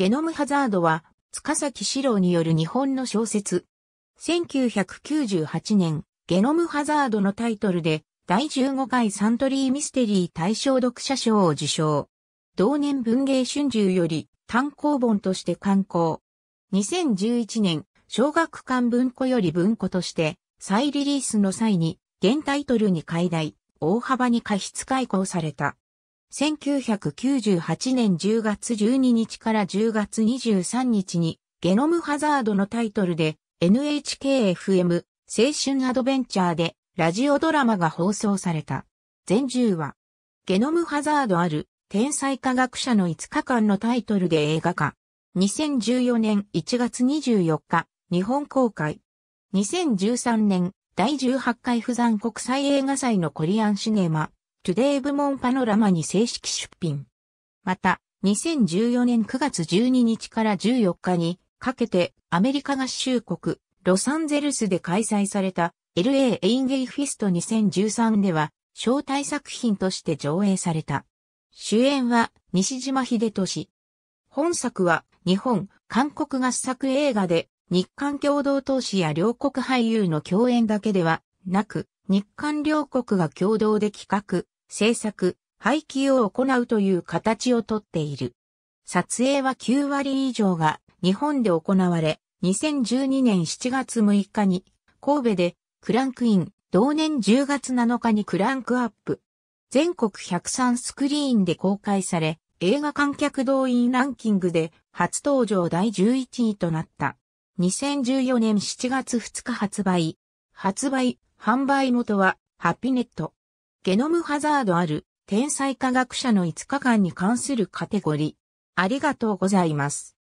ゲノムハザードは、塚崎史郎による日本の小説。1998年、ゲノムハザードのタイトルで、第15回サントリーミステリー大賞読者賞を受賞。同年文芸春秋より単行本として刊行。2011年、小学館文庫より文庫として、再リリースの際に、現タイトルに解題、大幅に過失解雇された。1998年10月12日から10月23日にゲノムハザードのタイトルで NHKFM 青春アドベンチャーでラジオドラマが放送された。全10話。ゲノムハザードある天才科学者の5日間のタイトルで映画化。2014年1月24日、日本公開。2013年第18回不山国際映画祭のコリアンシネマトゥデイ部門パノラマに正式出品。また、2014年9月12日から14日にかけてアメリカ合衆国ロサンゼルスで開催された LA エインゲイフィスト2013では招待作品として上映された。主演は西島秀俊。本作は日本、韓国合作映画で日韓共同投資や両国俳優の共演だけではなく、日韓両国が共同で企画、制作、廃棄を行うという形をとっている。撮影は9割以上が日本で行われ、2012年7月6日に神戸でクランクイン、同年10月7日にクランクアップ。全国103スクリーンで公開され、映画観客動員ランキングで初登場第11位となった。2014年7月2日発売。発売、販売元はハピネット。ゲノムハザードある天才科学者の5日間に関するカテゴリー。ありがとうございます。